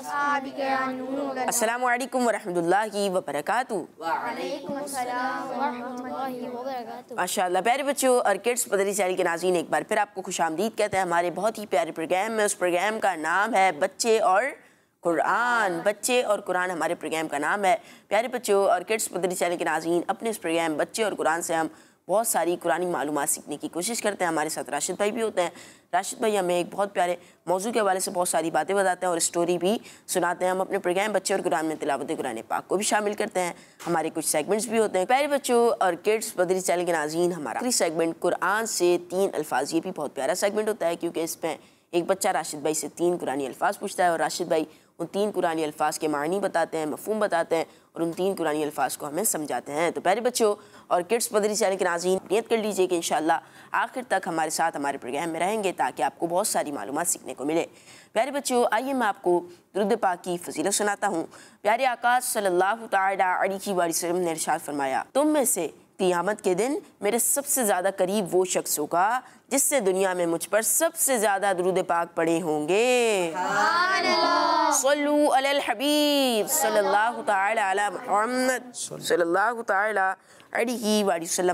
अस्सलाम वालेकुम प्यारे बच्चों और किड्स पदरी सैल के नाजीन एक बार फिर आपको खुश आमदीद कहते हैं हमारे बहुत ही प्यारे प्रोग्राम में उस प्रोग्राम का नाम है बच्चे और कुरान बच्चे और कुरान हमारे प्रोग्राम का नाम है प्यारे बच्चों और किड्स पदरी सैल के नाजीन अपने इस प्रोग्राम बच्चे और कुरान से हम बहुत सारी कुरानी मालूम सीखने की कोशिश करते हैं हमारे साथ राशिद भाई भी होते हैं राशिद भाई हमें एक बहुत प्यारे मौजू के हवाले से बहुत सारी बातें बताते हैं और स्टोरी भी सुनाते हैं हम अपने प्रोग्राम बच्चे और कुरान में तिलावत कुरान पाक को भी शामिल करते हैं हमारे कुछ सेगमेंट्स भी होते हैं प्यारे बच्चों और किड्स बदरी चैनल के नाजीन हमारा आखिरी सेगमेंट कुरान से तीन अल्फाज ये भी बहुत प्यारा सेगमेंट होता है क्योंकि इसमें एक बच्चा राशिद भाई से तीन कुरानी अल्फाज पूछता है और राशिद भाई उन तीन कुरानी अल्फाज के मानी बताते हैं मफहम बताते हैं और उन तीन कुरानी अल्फाज को हमें समझाते हैं तो प्यारे बच्चों और किड्स पदरी चैनल के नाजीन नियत कर लीजिए कि इन आखिर तक हमारे साथ हमारे प्रोग्राम में रहेंगे ताकि आपको बहुत सारी मालूम सीखने को मिले प्यारे बच्चों आइए मैं आपको दुरुद पा की फजीलत सुनाता हूँ प्यारे आकाश की वारी वसल्लम ने इरशाद फरमाया तुम में से क़ियामत के दिन मेरे सबसे ज़्यादा करीब वो शख्स होगा जिससे दुनिया में मुझ पर सबसे ज़्यादा दरूद पाक पड़े होंगे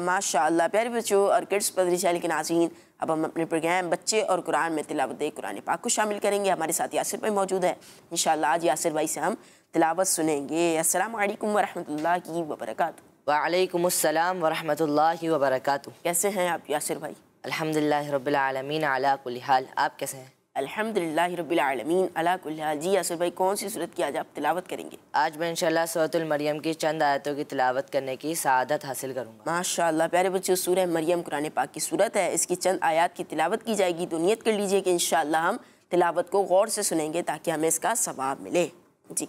माशा प्यारे बच्चों और किड्स पदरी शैली के नाजीन अब हम अपने प्रोग्राम बच्चे और कुरान में तिलावत कुरान पाक को शामिल करेंगे हमारे साथ यासिर भाई मौजूद है इन आज यासिर भाई से हम तिलावत सुनेंगे असल वरहमल वर्क वालेकुमस्सलाम वरहमतुल्लाहि वबरकातु कैसे हैं आप यासिर भाई अल्हम्दुलिल्लाह रब्बिल आलमीन अला कुल हाल आप कैसे हैं अल्हम्दुलिल्लाह रब्बिल आलमीन अला कुल हाल जी यासिर भाई कौन सी सूरत की आज आप तिलावत करेंगे आज मैं इंशाल्लाह सूरतुल मरियम की चंद आयतों की तिलावत करने की सआदत हासिल करूंगा माशाल्लाह प्यारे बच्चों सूरह मरियम कुरान पाक की सूरत है इसकी चंद आयत की तिलावत की जाएगी तो नियत कर लीजिए कि इंशाल्लाह हम तिलावत को गौर से सुनेंगे ताकि हमें इसका सवाब मिले जी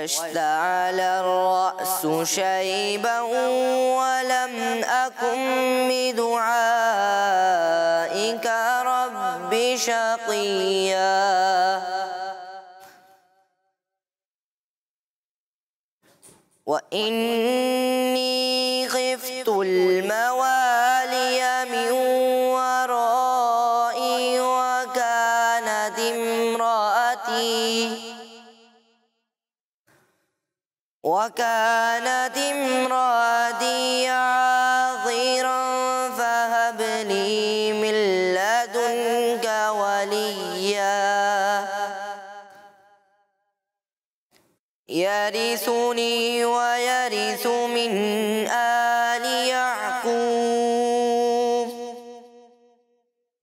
واشتعل الرأس شيبا ولم أكن بدعائك رب شقيا وإني خفت الموت وكانت امرأتي عاظرا فهب لي من لدنك وليا يرثني ويرث من آل يعقوب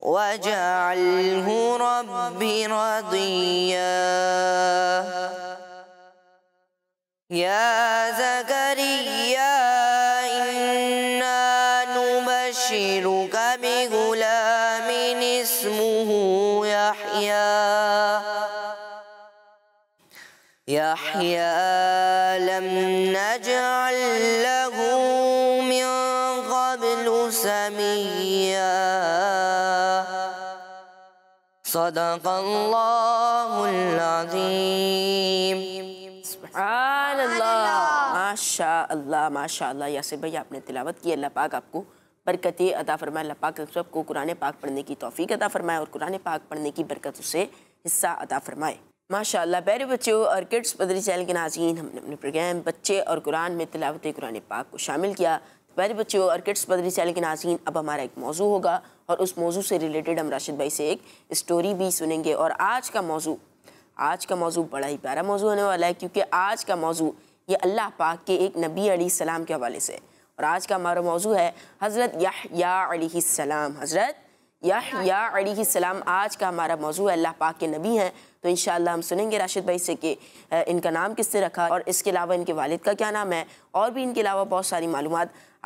واجعله ربي رضيا يا زكريا إنا نبشرك بغلام اسمه يحيى يحيى لم نجعل له من قبل سميا صدق الله العظيم अल्लाह माशा यासिर भाई आपने तिलावत की अल्लाह पाक आपको बरकत अदा फरमाए अल्लाह पाक सब को कुरान पाक पढ़ने की तोफ़ी अदा फरमाए और कुरान पाक पढ़ने की बरकत उसे हिस्सा अदा फरमाए माशा बैर बच्चों और किड्स पदरी चैनल के नाजीन हमने अपने प्रोग्राम बच्चे और कुरान में तिलावत कुरान पाक को शामिल किया बैर तो बच्चों और किड्स पदरी चैनल के नाजीन अब हमारा एक मौजू होगा और उस मौजू से रिलेटेड हम राशिद भाई से एक स्टोरी भी सुनेंगे और आज का मौजू आज का मौजू बड़ा ही प्यारा मौजू होने वाला है क्योंकि आज का मौजू ये अल्लाह पाक के एक नबी अली सलाम के हवाले से और आज का हमारा मौजू है हज़रत याम हज़रत याम आज का हमारा मौजू है अल्लाह पाक के नबी हैं तो इन हम सुनेंगे राशिद भाई से कि इनका नाम किससे रखा और इसके अलावा इनके वालिद का क्या नाम है और भी इनके अलावा बहुत सारी मालूम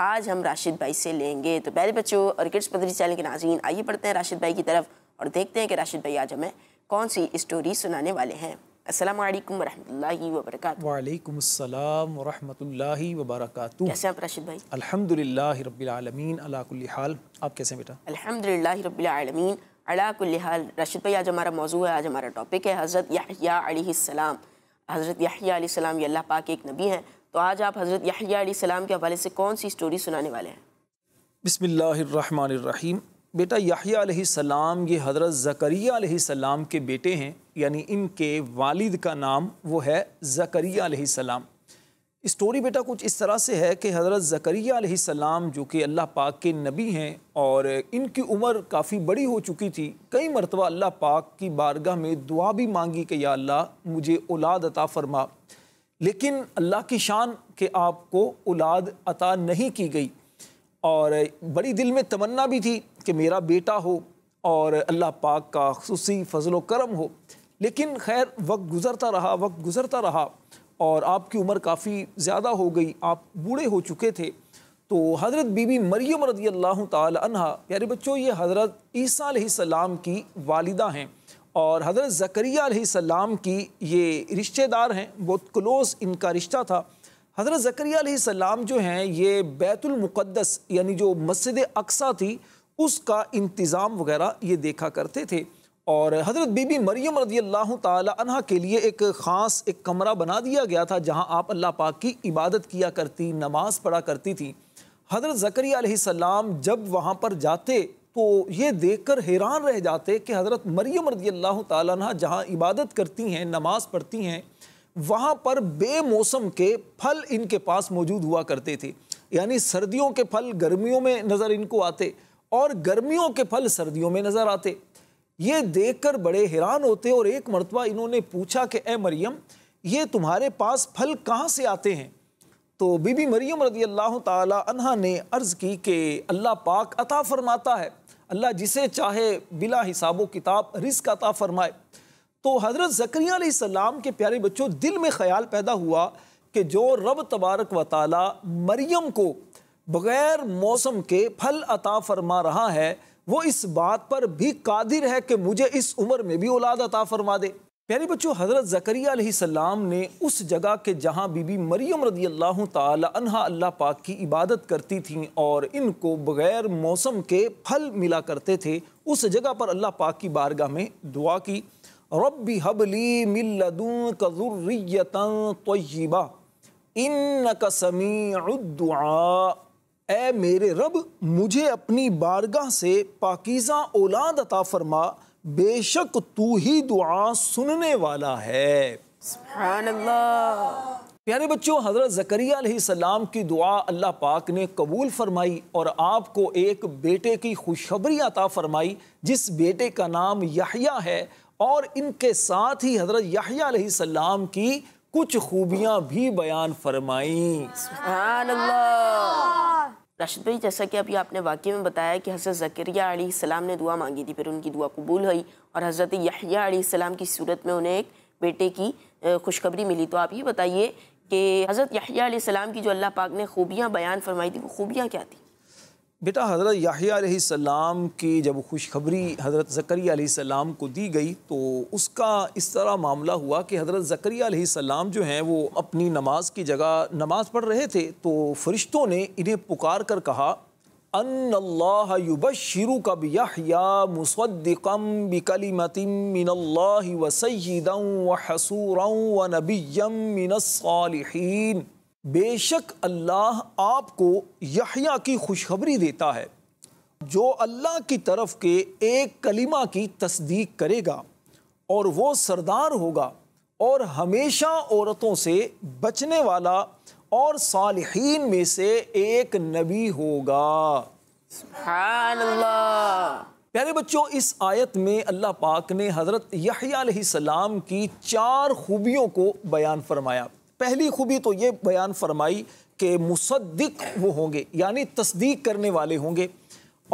आज हम राशिद भाई से लेंगे तो पहले बच्चों और किड्स पदरी चैनल के नाजीन आइए पढ़ते हैं राशिद भाई की तरफ और देखते हैं कि राशिद भाई आज हमें कौन सी स्टोरी सुनाने वाले हैं कैसे आप राशिद भाई हाल आप कैसे बेटा हाल राशिद भाई आज हमारा मौजू है आज हमारा टॉपिक है हज़रत हज़रत ये अल्लाह पाक एक नबी हैं तो आज आप हज़रत यहिया के हवाले से कौन सी स्टोरी सुनाने वाले हैं बिसमीम बेटा याहिया सलाम ये हज़रत ज़करिया सलाम के बेटे हैं यानी इनके वालिद का नाम वो है ज़करिया सलाम स्टोरी बेटा कुछ इस तरह से है कि हज़रत ज़करिया सलाम जो कि अल्लाह पाक के नबी हैं और इनकी उम्र काफ़ी बड़ी हो चुकी थी कई मरतबा अल्लाह पाक की बारगाह में दुआ भी मांगी कि या अल्लाह मुझे औलाद अता फरमा लेकिन अल्लाह की शान के आपको औलाद अता नहीं की गई और बड़ी दिल में तमन्ना भी थी कि मेरा बेटा हो और अल्लाह पाक का खसूसी फजल करम हो लेकिन खैर वक्त गुज़रता रहा वक्त गुज़रता रहा और आपकी उम्र काफ़ी ज़्यादा हो गई आप बूढ़े हो चुके थे तो हज़रत बीबी मरियम रदी अल्लाह तहा प्यारे बच्चों ये हज़रत ईसा सलाम की वालदा हैं और हज़रत ज़करिया की ये रिश्तेदार हैं बहुत क्लोज़ इनका रिश्ता था हज़रत ज़करिया जो हैं ये बैतुलमक़दस यानी जो मस्जिद अक्सा थी उसका इंतज़ाम वगैरह ये देखा करते थे और हज़रत बीबी मरियम रजी अल्लाह तहा के लिए एक ख़ास एक कमरा बना दिया गया था जहाँ आप अल्लाह पाक की इबादत किया करती नमाज पढ़ा करती थी हज़रत ज़करिया सलाम जब वहाँ पर जाते तो ये देख कर हैरान रह जाते कि हज़रत मरियम रजी अल्लाह तहा जहाँ इबादत करती हैं नमाज पढ़ती हैं वहाँ पर बेमौसम के फल इनके पास मौजूद हुआ करते थे यानी सर्दियों के फल गर्मियों में नज़र इनको आते और गर्मियों के फल सर्दियों में नजर आते ये देखकर बड़े हैरान होते और एक मरतबा इन्होंने पूछा कि ए मरियम ये तुम्हारे पास फल कहाँ से आते हैं तो बीबी मरियम रदी अल्लाह तहा ने अर्ज़ की कि अल्लाह पाक अता फरमाता है अल्लाह जिसे चाहे बिला हिसाब किताब रिस्क अता फरमाए तो हज़रत ज़करिया सलाम के प्यारे बच्चों दिल में ख्याल पैदा हुआ कि जो रब तबारक व ताली मरियम को बगैर मौसम के फल अता फरमा रहा है वो इस बात पर भी कादिर है कि मुझे इस उम्र में भी औलाद अता फरमा दे प्यारे बच्चों हज़रत ज़करिया सलाम ने उस जगह के जहाँ बीबी मरियम रदी अल्लाह तहा अल्लाह पाक की इबादत करती थी और इनको बग़ैर मौसम के फल मिला करते थे उस जगह पर अल्लाह पाक की बारगाह में दुआ की रबी हबली मिलदूँ कज़ुर्रियतन तय्यबा इन कसमी दुआ ए मेरे रब मुझे अपनी बारगाह से पाकिज़ा औलाद अता फरमा बेशक तू ही दुआ सुनने वाला है प्यारे बच्चों हज़रत ज़करिया सलाम की दुआ अल्लाह पाक ने कबूल फरमाई और आपको एक बेटे की खुशखबरी अता फरमाई जिस बेटे का नाम यहया है और इनके साथ ही हज़रत यहिया सलाम की कुछ खूबियां भी बयान फरमाई राशिद भाई जैसा कि अभी आपने वाक्य में बताया कि हज़रत ज़करिया सलाम ने दुआ मांगी थी फिर उनकी दुआ कबूल हुई और हज़रत यहिया सलाम की सूरत में उन्हें एक बेटे की खुशखबरी मिली तो आप ये बताइए कि हज़रत यहिया सलाम की जो अल्लाह पाक ने खूबियाँ बयान फरमाई थी वो खूबियाँ क्या थी बेटा हज़रत याहिया सलाम की जब खुशखबरी हज़रत ज़करिया सलाम को दी गई तो उसका इस तरह मामला हुआ कि हज़रत ज़करिया सलाम जो हैं वो अपनी नमाज की जगह नमाज पढ़ रहे थे तो फ़रिश्तों ने इन्हें पुकार कर कहा अनुब अनबशरू कब याहिया मुसदम बिकलिमतिमिन वसैदम व हसूर व नबीम मिनसालहीन बेशक अल्लाह आपको यहया की खुशखबरी देता है जो अल्लाह की तरफ के एक कलिमा की तस्दीक करेगा और वो सरदार होगा और हमेशा औरतों से बचने वाला और सालहीन में से एक नबी होगा प्यारे बच्चों इस आयत में अल्लाह पाक ने हज़रत सलाम की चार खूबियों को बयान फरमाया पहली खूबी तो ये बयान फरमाई कि मुसद्दिक वो होंगे यानी तस्दीक करने वाले होंगे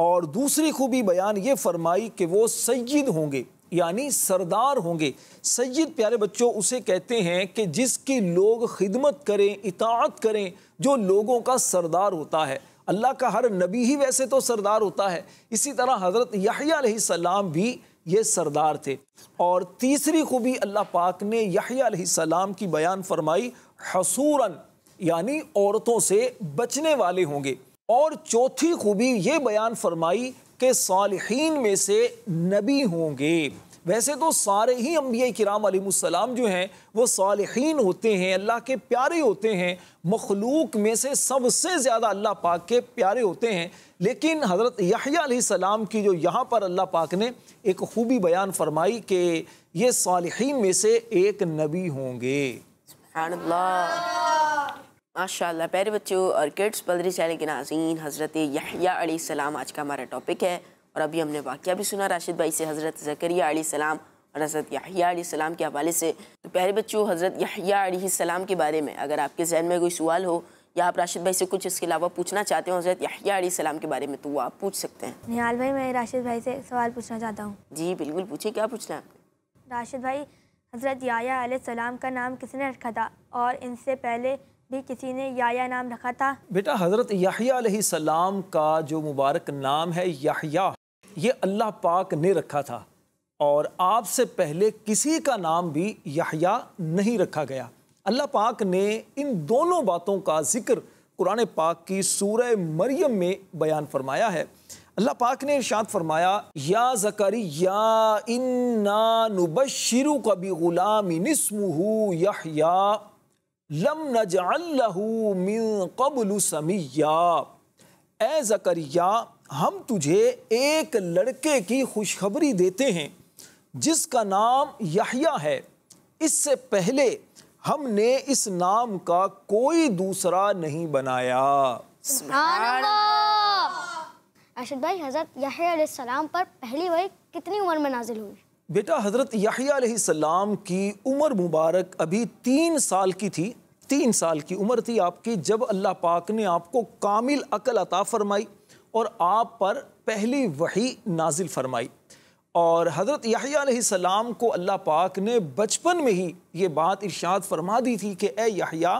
और दूसरी खूबी बयान ये फरमाई कि वो सैद होंगे यानी सरदार होंगे सयद प्यारे बच्चों उसे कहते हैं कि जिसकी लोग खिदमत करें इतात करें जो लोगों का सरदार होता है अल्लाह का हर नबी ही वैसे तो सरदार होता है इसी तरह हज़रत याहिया सलाम भी ये सरदार थे और तीसरी खूबी अल्लाह पाक ने सलाम की बयान फरमाई हसूरन यानी औरतों से बचने वाले होंगे और चौथी खूबी ये बयान फरमाई के सालहीन में से नबी होंगे वैसे तो सारे ही अम्बिया कराम आलिम जो हैं वो सालहीन होते हैं अल्लाह के प्यारे होते हैं मखलूक में से सबसे ज़्यादा अल्लाह पाक के प्यारे होते हैं लेकिन हज़रत यहियाम की जो यहाँ पर अल्लाह पाक ने एक खूबी बयान फरमाई कि ये सालहीन में से एक नबी होंगे माशा प्यारे बच्चों और किड्स पदरी चैनल के नाजीन हज़रत यहिया आज का हमारा टॉपिक है और अभी हमने वाक्य भी सुना राशिद भाई से हज़रत जकरिया सलाम और हज़रत याहिया के हवाले से तो प्यारे बच्चों हज़रत याहिया सलाम के बारे में अगर आपके जहन में कोई सवाल हो या आप राशिद भाई से कुछ इसके अलावा पूछना चाहते हैं हज़रत याहिया सलाम के बारे में तो वो आप पूछ सकते हैं निहाल भाई मैं राशिद भाई से सवाल पूछना चाहता हूँ जी बिल्कुल पूछिए क्या पूछना है आपने राशिद भाई हज़रत याया सलाम का नाम किसने रखा था और इनसे पहले भी किसी ने याया नाम रखा था बेटा हज़रत याहिया सलाम का जो मुबारक नाम है याहिया ये अल्लाह पाक ने रखा था और आपसे पहले किसी का नाम भी यहया नहीं रखा गया अल्लाह पाक ने इन दोनों बातों का जिक्र कुरान पाक की सूरह मरियम में बयान फरमाया है अल्लाह पाक ने इर्शाद फरमाया या जकारी या ना नुबशिरु कभी गुलाम यहया लम नजालहू मिन कबल समिया ए जकरिया हम तुझे एक लड़के की खुशखबरी देते हैं जिसका नाम यहिया है इससे पहले हमने इस नाम का कोई दूसरा नहीं बनाया अरशद भाई हज़रत सलाम पर पहली बार कितनी उम्र में नाजिल हुई बेटा हज़रत सलाम की उम्र मुबारक अभी तीन साल की थी तीन साल की उम्र थी आपकी जब अल्लाह पाक ने आपको कामिल अकल अता फरमाई और आप पर पहली वही नाजिल फरमाई और हज़रत याम को अल्लाह पाक ने बचपन में ही ये बात इर्शाद फरमा दी थी कि ए याहिया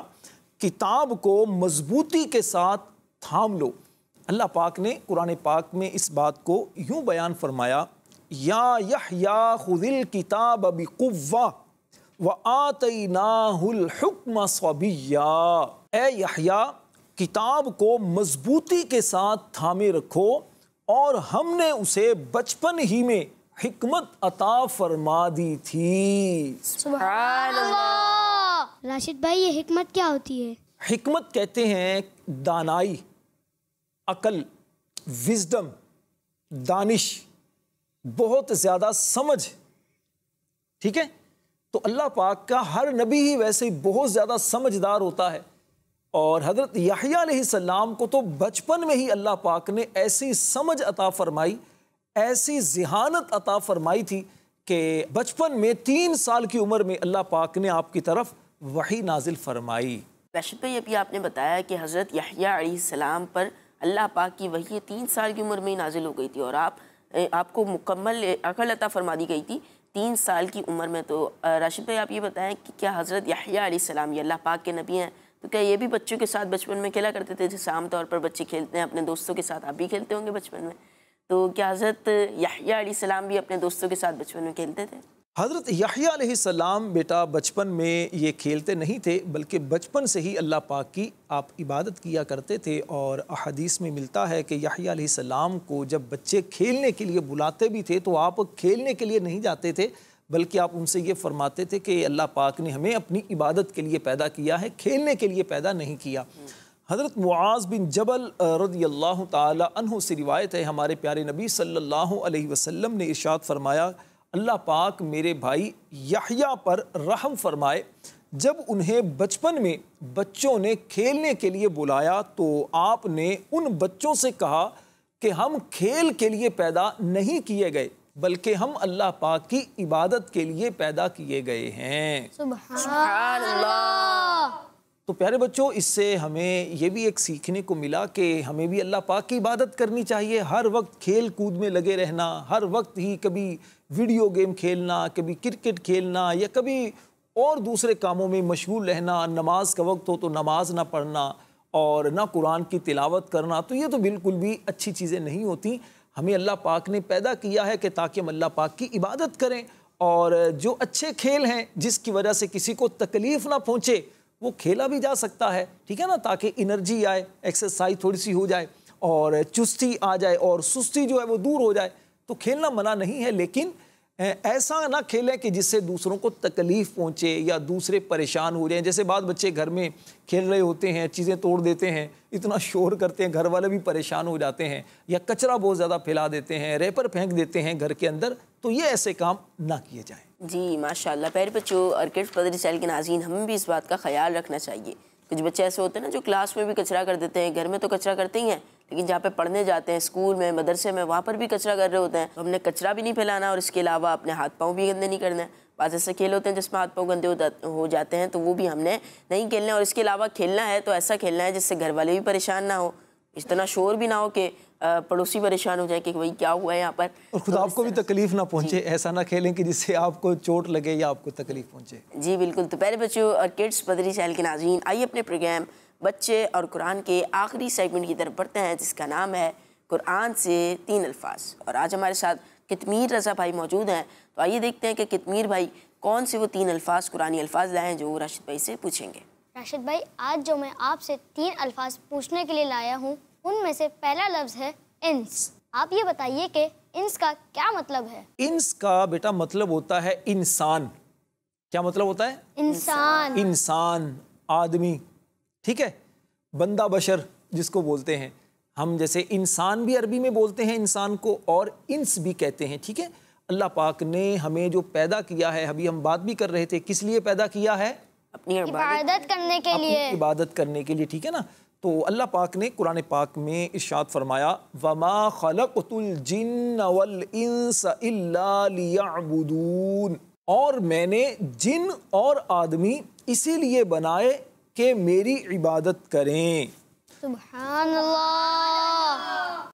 किताब को मजबूती के साथ थाम लो अल्लाह पाक ने कुरान पाक में इस बात को यूँ बयान फरमाया या यहया खुदिल किताब बिकुवा व आतना हुक्म सबिया ए यहया किताब को मजबूती के साथ थामे रखो और हमने उसे बचपन ही में हिकमत अता फरमा दी थी राशिद भाई ये हिकमत क्या होती है हिकमत कहते हैं दानाई अकल विजडम दानिश बहुत ज़्यादा समझ ठीक है तो अल्लाह पाक का हर नबी ही वैसे ही बहुत ज़्यादा समझदार होता है और हज़रत सलाम को तो बचपन में ही अल्लाह पाक ने ऐसी समझ अता फरमाई ऐसी जहानत अता फरमाई थी कि बचपन में तीन साल की उम्र में अल्लाह पाक ने आपकी तरफ वही नाजिल फरमाई रशद भाई अभी आपने बताया कि हज़रत याहियाम पर अल्लाह पाक की वही तीन साल की उम्र में ही नाजिल हो गई थी और आप आपको मुकम्मल अकल अता फरमा दी गई थी तीन साल की उम्र में तो राशिद भाई आप ये बताएं कि क्या हज़रत याहिया सलाम ये अल्लाह पाक के नबी हैं क्या ये भी बच्चों के साथ बचपन में खेला करते थे जैसे आमतौर पर बच्चे खेलते हैं अपने दोस्तों के साथ आप भी खेलते होंगे बचपन में तो क्या हज़रत सलाम भी अपने दोस्तों के साथ बचपन में खेलते थे हज़रत सलाम बेटा बचपन में ये खेलते नहीं थे बल्कि बचपन से ही अल्लाह पाक की आप इबादत किया करते थे और अहदीस में मिलता है कि सलाम को जब बच्चे खेलने के लिए बुलाते भी थे तो आप खेलने के लिए नहीं जाते थे बल्कि आप उनसे ये फरमाते थे कि अल्लाह पाक ने हमें अपनी इबादत के लिए पैदा किया है खेलने के लिए पैदा नहीं किया हज़रत मुआज बिन जबल रदी अल्लाह तहों से रिवायत है हमारे प्यारे नबी सल्लल्लाहु अलैहि वसल्लम ने इशात फरमाया अल्लाह पाक मेरे भाई याहिया पर रहम फरमाए जब उन्हें बचपन में बच्चों ने खेलने के लिए बुलाया तो आपने उन बच्चों से कहा कि हम खेल के लिए पैदा नहीं किए गए बल्कि हम अल्लाह पाक की इबादत के लिए पैदा किए गए हैं तो प्यारे बच्चों इससे हमें ये भी एक सीखने को मिला कि हमें भी अल्लाह पाक की इबादत करनी चाहिए हर वक्त खेल कूद में लगे रहना हर वक्त ही कभी वीडियो गेम खेलना कभी क्रिकेट खेलना या कभी और दूसरे कामों में मशगूल रहना नमाज का वक्त हो तो नमाज ना पढ़ना और ना कुरान की तिलावत करना तो ये तो बिल्कुल भी अच्छी चीज़ें नहीं होती हमें अल्लाह पाक ने पैदा किया है कि ताकि हम अल्लाह पाक की इबादत करें और जो अच्छे खेल हैं जिसकी वजह से किसी को तकलीफ़ ना पहुँचे वो खेला भी जा सकता है ठीक है ना ताकि इनर्जी आए एक्सरसाइज थोड़ी सी हो जाए और चुस्ती आ जाए और सुस्ती जो है वो दूर हो जाए तो खेलना मना नहीं है लेकिन ऐसा ना खेलें कि जिससे दूसरों को तकलीफ़ पहुंचे या दूसरे परेशान हो जाएं जैसे बाद बच्चे घर में खेल रहे होते हैं चीज़ें तोड़ देते हैं इतना शोर करते हैं घर वाले भी परेशान हो जाते हैं या कचरा बहुत ज़्यादा फैला देते हैं रेपर फेंक देते हैं घर के अंदर तो ये ऐसे काम ना किए जाएँ जी माशा पैर बच्चों और पदरी सैल के नाजीन हमें भी इस बात का ख्याल रखना चाहिए कुछ बच्चे ऐसे होते हैं ना जो क्लास में भी कचरा कर देते हैं घर में तो कचरा करते ही हैं लेकिन जहाँ पे पढ़ने जाते हैं स्कूल में मदरसे में वहाँ पर भी कचरा कर रहे होते हैं तो हमने कचरा भी नहीं फैलाना और इसके अलावा अपने हाथ पाँव भी गंदे नहीं करने बाद ऐसे खेल होते हैं जिसमें हाथ पाँव गंदे हो जाते हैं तो वो भी हमने नहीं खेलना और इसके अलावा खेलना है तो ऐसा खेलना है जिससे घर वाले भी परेशान ना हो इतना शोर भी ना हो कि पड़ोसी परेशान हो जाए कि भाई क्या हुआ है यहाँ पर और खुद तो आपको भी तकलीफ ना पहुँचे ऐसा ना खेलें कि जिससे आपको चोट लगे या आपको तकलीफ पहुँचे जी बिल्कुल तो पहले बच्चों और किड्स बदरी सैल के नाजीन आइए अपने प्रोग्राम बच्चे और कुरान के आखिरी सेगमेंट की तरफ बढ़ते हैं जिसका नाम है कुरान से तीन अल्फाज और आज हमारे साथ कितमीर रज़ा भाई मौजूद हैं तो आइए देखते हैं कि कितमीर भाई कौन से वो तीन अल्फाज कुरानी अल्फाज लाए हैं जो राशिद भाई से पूछेंगे राशिद भाई आज जो मैं आपसे तीन अल्फाज पूछने के लिए लाया हूँ उनमें से पहला लफ्ज़ है इंस आप ये बताइए कि इंस का क्या मतलब है इंस का बेटा मतलब होता है इंसान क्या मतलब होता है इंसान इंसान आदमी ठीक है बंदा बशर जिसको बोलते हैं हम जैसे इंसान भी अरबी में बोलते हैं इंसान को और इंस भी कहते हैं ठीक है अल्लाह पाक ने हमें जो पैदा किया है अभी हम बात भी कर रहे थे किस लिए पैदा किया है अपनी इबादत करने के लिए इबादत करने के लिए ठीक है ना तो अल्लाह पाक ने कुरान पाक में इर्शाद फरमाया वमा खलकुलजिन और मैंने जिन और आदमी इसीलिए बनाए कि मेरी इबादत करें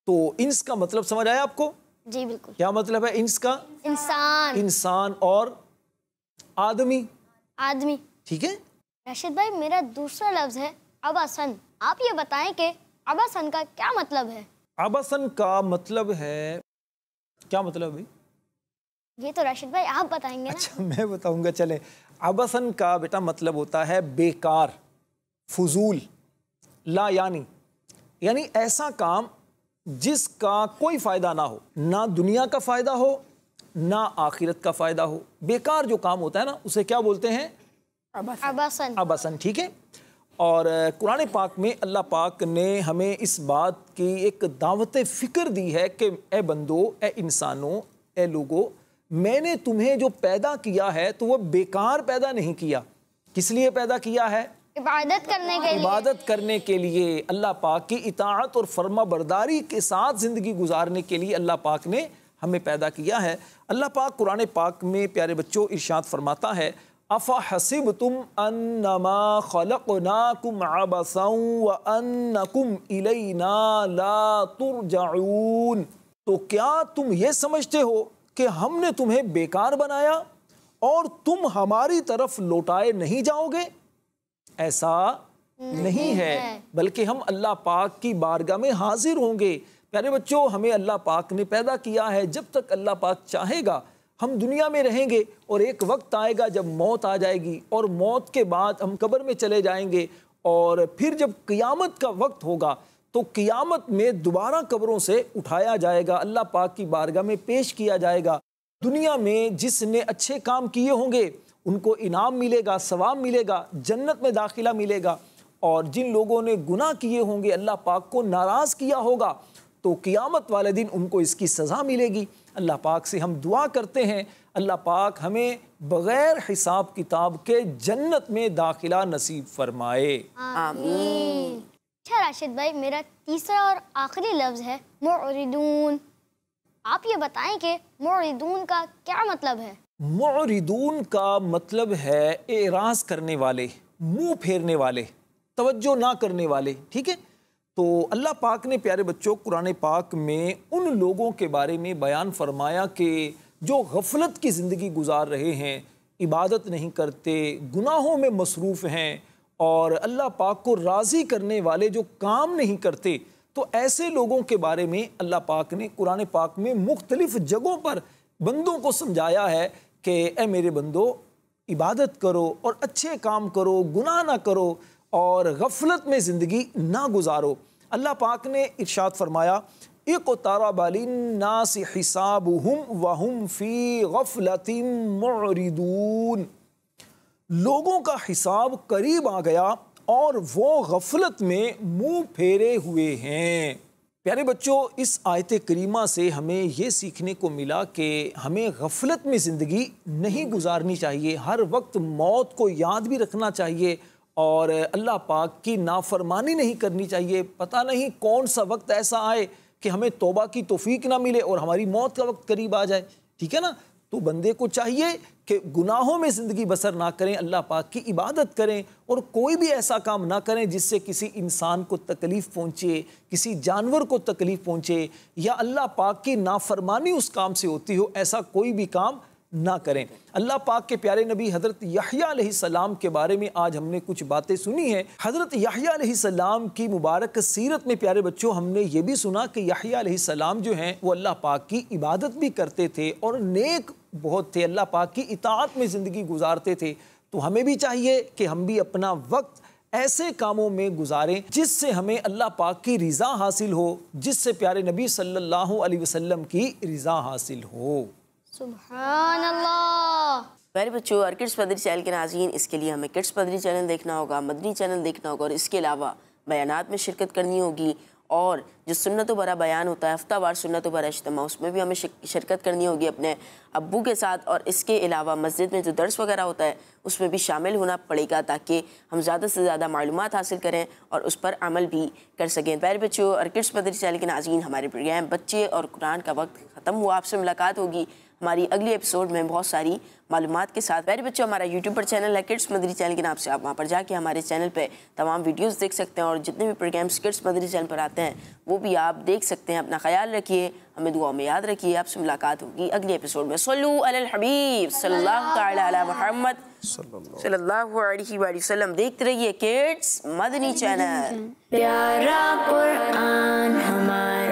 तो इंस का मतलब समझ आया आपको जी बिल्कुल क्या मतलब है इंस का इंसान इंसान और आदमी आदमी ठीक है रशीद भाई मेरा दूसरा लफ्ज है अबासन आप ये बताएं कि अबासन का क्या मतलब है अबासन का मतलब है क्या मतलब है ये तो राशिद भाई आप बताएंगे अच्छा ना? मैं बताऊंगा चले अबसन का बेटा मतलब होता है बेकार फजूल ला यानी यानी ऐसा काम जिसका कोई फ़ायदा ना हो ना दुनिया का फ़ायदा हो ना आखिरत का फ़ायदा हो बेकार जो काम होता है ना उसे क्या बोलते हैं अबासन अबासन ठीक है और कुरान पाक में अल्लाह पाक ने हमें इस बात की एक दावत फ़िक्र दी है कि ए बंदो ए इंसानों ए लोगो मैंने तुम्हें जो पैदा किया है तो वह बेकार पैदा नहीं किया किस लिए पैदा किया है इबादत करने के लिए इबादत करने के लिए अल्लाह पाक की इतात और फर्मा बरदारी के साथ ज़िंदगी गुजारने के लिए अल्लाह पाक ने हमें पैदा किया है अल्लाह पाक कुरान पाक में प्यारे बच्चों इर्शाद फरमाता है अफ़ा हसिब तुम अन्नमा खलक नाकुम व अन्नकुम इलैना ला तो क्या तुम ये समझते हो कि हमने तुम्हें बेकार बनाया और तुम हमारी तरफ लौटाए नहीं जाओगे ऐसा नहीं, नहीं है, है। बल्कि हम अल्लाह पाक की बारगाह में हाजिर होंगे प्यारे बच्चों हमें अल्लाह पाक ने पैदा किया है जब तक अल्लाह पाक चाहेगा हम दुनिया में रहेंगे और एक वक्त आएगा जब मौत आ जाएगी और मौत के बाद हम कब्र में चले जाएंगे और फिर जब क़ियामत का वक्त होगा तो क़ियामत में दोबारा कब्रों से उठाया जाएगा अल्लाह पाक की बारगाह में पेश किया जाएगा दुनिया में जिसने अच्छे काम किए होंगे उनको इनाम मिलेगा सवाब मिलेगा जन्नत में दाखिला मिलेगा और जिन लोगों ने गुनाह किए होंगे अल्लाह पाक को नाराज़ किया होगा तो क़ियामत वाले दिन उनको इसकी सज़ा मिलेगी अल्लाह पाक से हम दुआ करते हैं अल्लाह पाक हमें बग़ैर हिसाब किताब के जन्नत में दाखिला नसीब फरमाए अच्छा राशिद भाई मेरा तीसरा और आखिरी लफ्ज़ है मुरिदून आप ये बताएं कि मुरिदून का क्या मतलब है मरिदून का मतलब है एराज करने वाले मुंह फेरने वाले तवज्जो ना करने वाले ठीक है तो अल्लाह पाक ने प्यारे बच्चों कुरान पाक में उन लोगों के बारे में बयान फरमाया कि जो गफलत की ज़िंदगी गुजार रहे हैं इबादत नहीं करते गुनाहों में मसरूफ़ हैं और अल्लाह पाक को राज़ी करने वाले जो काम नहीं करते तो ऐसे लोगों के बारे में अल्लाह पाक ने कुरान पाक में मुख्तलिफ़ जगहों पर बंदों को समझाया है कि ए मेरे बंदो इबादत करो और अच्छे काम करो गुनाह ना करो और गफलत में ज़िंदगी ना गुजारो अल्लाह पाक ने इर्शाद फरमाया एक तारा ना से हिसाब हम वहम फ़ी गफलतिम लोगों का हिसाब करीब आ गया और वो गफलत में मुंह फेरे हुए हैं प्यारे बच्चों इस आयत करीमा से हमें ये सीखने को मिला कि हमें गफलत में ज़िंदगी नहीं गुजारनी चाहिए हर वक्त मौत को याद भी रखना चाहिए और अल्लाह पाक की नाफरमानी नहीं करनी चाहिए पता नहीं कौन सा वक्त ऐसा आए कि हमें तोबा की तोफ़ीक ना मिले और हमारी मौत का वक्त करीब आ जाए ठीक है ना तो बंदे को चाहिए कि गुनाहों में ज़िंदगी बसर ना करें अल्लाह पाक की इबादत करें और कोई भी ऐसा काम ना करें जिससे किसी इंसान को तकलीफ़ पहुँचे किसी जानवर को तकलीफ़ पहुँचे या अल्लाह पाक की नाफरमानी उस काम से होती हो ऐसा कोई भी काम ना करें अल्लाह पाक के प्यारे नबी हज़रत यहिया सलाम के बारे में आज हमने कुछ बातें सुनी हैं हज़रत यहिया सलाम की मुबारक सीरत में प्यारे बच्चों हमने ये भी सुना कि यहिया सलाम जो हैं वो अल्लाह पाक की इबादत भी करते थे और नेक बहुत थे अल्लाह पाक की इतात में ज़िंदगी गुजारते थे तो हमें भी चाहिए कि हम भी अपना वक्त ऐसे कामों में गुजारें जिससे हमें अल्लाह पाक की रज़ा हासिल हो जिससे प्यारे नबी सल्लल्लाहु अलैहि वसल्लम की रज़ा हासिल हो प्यारे बच्चों और किड्स पदरी चैनल के नाजीन इसके लिए हमें किड्स पदरी चैनल देखना होगा मदनी चैनल देखना होगा और इसके अलावा बयानात में शिरकत करनी होगी और जो सुन्नत बरा बयान होता है हफ्तावार सुन्नत बरा इज्तम उसमें भी हमें शिरकत करनी होगी अपने अबू के साथ और इसके अलावा मस्जिद में जो दर्स वगैरह होता है उसमें भी शामिल होना पड़ेगा ताकि हम ज़्यादा से ज़्यादा मालूम हासिल करें और उस पर अमल भी कर सकें पैर बच्चों और किड्स मदरसा के नाजीन हमारे प्रोग्राम बच्चे और कुरान का वक्त ख़त्म हुआ आपसे मुलाकात होगी हमारी अगली एपिसोड में बहुत सारी मालूम के साथ प्यारे बच्चों हमारा यूट्यूब पर चैनल है किड्स मदरी चैनल के नाम से आप वहाँ पर जाके हमारे चैनल पर तमाम वीडियोज़ देख सकते हैं और जितने भी प्रोग्राम्स किड्स मदरी चैनल पर आते हैं वो भी आप देख सकते हैं अपना ख्याल रखिए हमें दुआ में याद रखिए आपसे मुलाकात होगी अगले एपिसोड में सोलू अलहबीब हबीब सल्लल्लाहु अलैहि वसल्लम देखते रहिए किड्स मदनी चैनल प्यारा कुरान हमारा